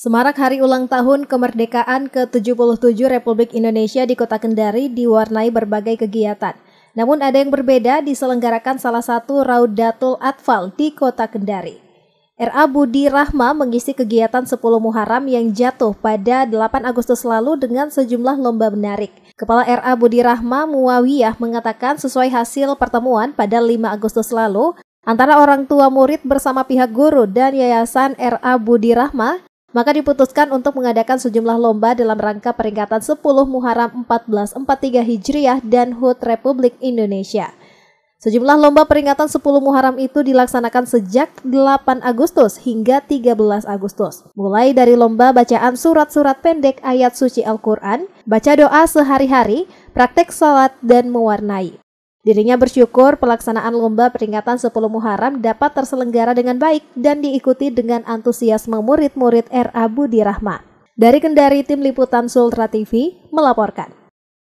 Semarak Hari Ulang Tahun Kemerdekaan ke-77 Republik Indonesia di Kota Kendari diwarnai berbagai kegiatan. Namun ada yang berbeda diselenggarakan salah satu Raudatul Atfal di Kota Kendari. RA Budi Rahma mengisi kegiatan 10 Muharram yang jatuh pada 8 Agustus lalu dengan sejumlah lomba menarik. Kepala RA Budi Rahma Muawiyah mengatakan sesuai hasil pertemuan pada 5 Agustus lalu, antara orang tua murid bersama pihak guru dan Yayasan RA Budi Rahma, maka diputuskan untuk mengadakan sejumlah lomba dalam rangka peringatan 10 Muharram 1443 Hijriah dan HUT Republik Indonesia. Sejumlah lomba peringatan 10 Muharram itu dilaksanakan sejak 8 Agustus hingga 13 Agustus. Mulai dari lomba bacaan surat-surat pendek ayat suci Al-Quran, baca doa sehari-hari, praktek salat, dan mewarnai. Dirinya bersyukur pelaksanaan lomba peringatan 10 Muharram dapat terselenggara dengan baik dan diikuti dengan antusiasme murid-murid RA Budi Rahma. Dari Kendari Tim Liputan Sultra TV melaporkan.